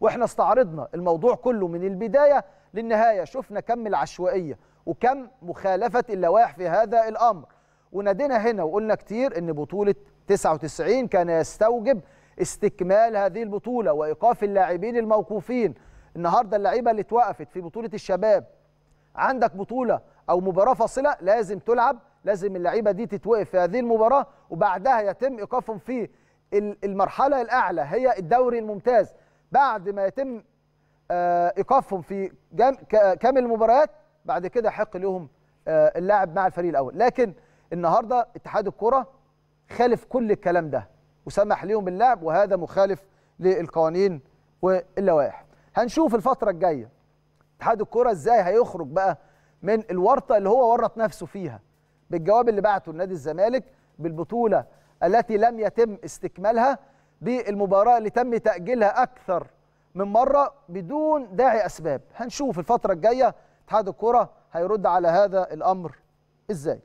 واحنا استعرضنا الموضوع كله من البدايه للنهايه شفنا كم العشوائيه وكم مخالفه اللوائح في هذا الامر ونادينا هنا وقلنا كتير ان بطوله 99 كان يستوجب استكمال هذه البطوله وايقاف اللاعبين الموقوفين النهارده اللعيبه اللي اتوقفت في بطوله الشباب عندك بطوله او مباراه فاصله لازم تلعب لازم اللعيبه دي تتوقف في هذه المباراه وبعدها يتم ايقافهم في المرحله الاعلى هي الدوري الممتاز بعد ما يتم آه، ايقافهم في كامل المباريات بعد كده يحق لهم اللعب آه، مع الفريق الاول لكن النهارده اتحاد الكره خالف كل الكلام ده وسمح لهم باللعب وهذا مخالف للقوانين واللوائح هنشوف الفتره الجايه اتحاد الكره ازاي هيخرج بقى من الورطه اللي هو ورط نفسه فيها بالجواب اللي بعته لنادي الزمالك بالبطوله التي لم يتم استكمالها بالمباراة اللي تم تأجيلها أكثر من مرة بدون داعي أسباب هنشوف الفترة الجاية اتحاد الكرة هيرد على هذا الأمر إزاي